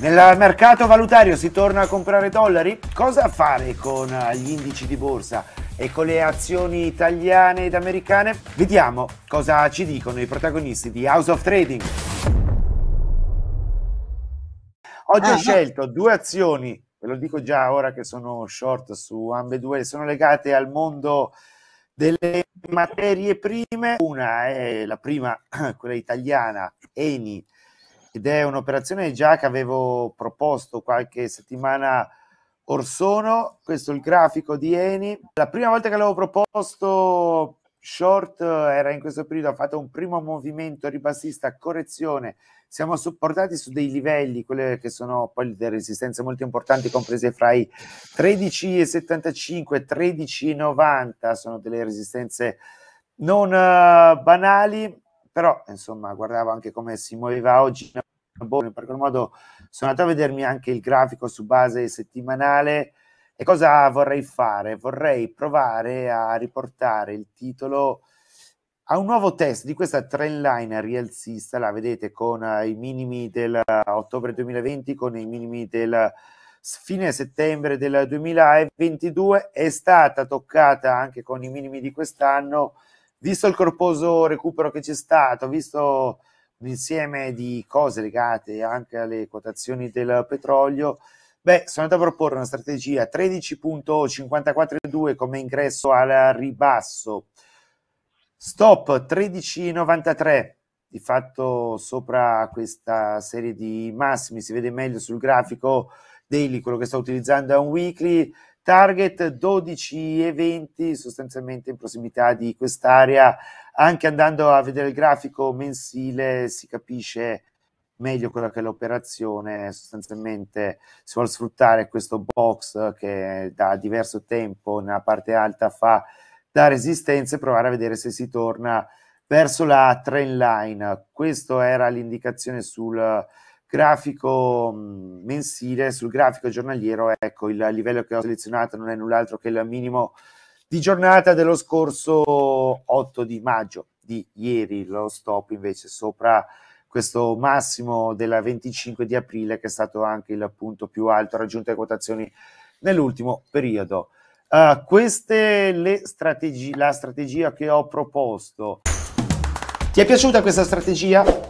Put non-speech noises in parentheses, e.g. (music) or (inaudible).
Nel mercato valutario si torna a comprare dollari? Cosa fare con eh, gli indici di borsa e con le azioni italiane ed americane? Vediamo cosa ci dicono i protagonisti di House of Trading. Oggi ah, ho scelto due azioni, ve lo dico già ora che sono short su ambedue, sono legate al mondo delle materie prime. Una è la prima, (clears throat) quella italiana, Eni, ed è un'operazione già che avevo proposto qualche settimana or sono. Questo è il grafico di Eni. La prima volta che l'avevo proposto short era in questo periodo, ha fatto un primo movimento ribassista, correzione. Siamo supportati su dei livelli, quelle che sono poi delle resistenze molto importanti, comprese fra i 13,75 e 13,90, sono delle resistenze non uh, banali però insomma guardavo anche come si muoveva oggi in qualche modo sono andato a vedermi anche il grafico su base settimanale e cosa vorrei fare? Vorrei provare a riportare il titolo a un nuovo test di questa trendline rialzista, la vedete con i minimi del ottobre 2020, con i minimi del fine settembre del 2022, è stata toccata anche con i minimi di quest'anno, visto il corposo recupero che c'è stato, visto l'insieme di cose legate anche alle quotazioni del petrolio, beh, sono andato a proporre una strategia 13.542 come ingresso al ribasso, stop 13.93, di fatto sopra questa serie di massimi si vede meglio sul grafico daily, quello che sto utilizzando è un weekly, target 12 e 20 sostanzialmente in prossimità di quest'area anche andando a vedere il grafico mensile si capisce meglio quella che è l'operazione sostanzialmente si vuole sfruttare questo box che da diverso tempo nella parte alta fa da resistenza e provare a vedere se si torna verso la trend line questa era l'indicazione sul grafico mensile, sul grafico giornaliero, ecco, il livello che ho selezionato non è null'altro che il minimo di giornata dello scorso 8 di maggio di ieri, lo stop invece sopra questo massimo della 25 di aprile che è stato anche il punto più alto raggiunto a quotazioni nell'ultimo periodo. Uh, queste le strategie, la strategia che ho proposto. Ti è piaciuta questa strategia?